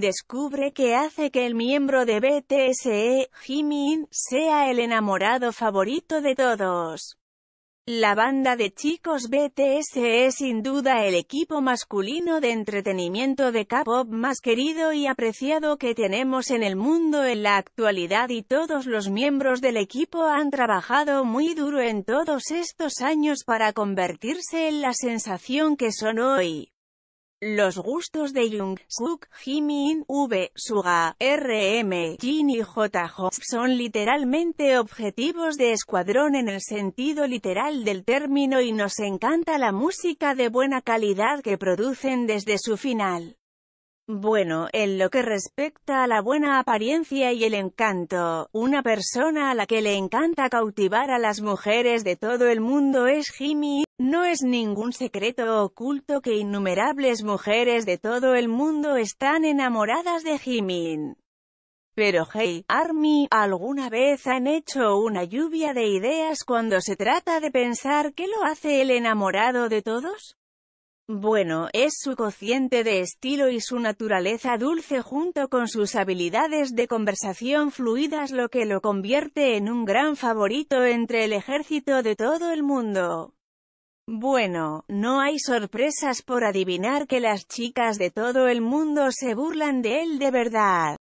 descubre que hace que el miembro de BTSE, Jimin, sea el enamorado favorito de todos. La banda de chicos BTS e es sin duda el equipo masculino de entretenimiento de K-pop más querido y apreciado que tenemos en el mundo en la actualidad y todos los miembros del equipo han trabajado muy duro en todos estos años para convertirse en la sensación que son hoy. Los gustos de Jung, Suk, Jimin, V, Suga, RM, Jin y J. son literalmente objetivos de escuadrón en el sentido literal del término y nos encanta la música de buena calidad que producen desde su final. Bueno, en lo que respecta a la buena apariencia y el encanto, una persona a la que le encanta cautivar a las mujeres de todo el mundo es Jimmy. No es ningún secreto oculto que innumerables mujeres de todo el mundo están enamoradas de Jimin. Pero hey, Army, ¿alguna vez han hecho una lluvia de ideas cuando se trata de pensar qué lo hace el enamorado de todos? Bueno, es su cociente de estilo y su naturaleza dulce junto con sus habilidades de conversación fluidas lo que lo convierte en un gran favorito entre el ejército de todo el mundo. Bueno, no hay sorpresas por adivinar que las chicas de todo el mundo se burlan de él de verdad.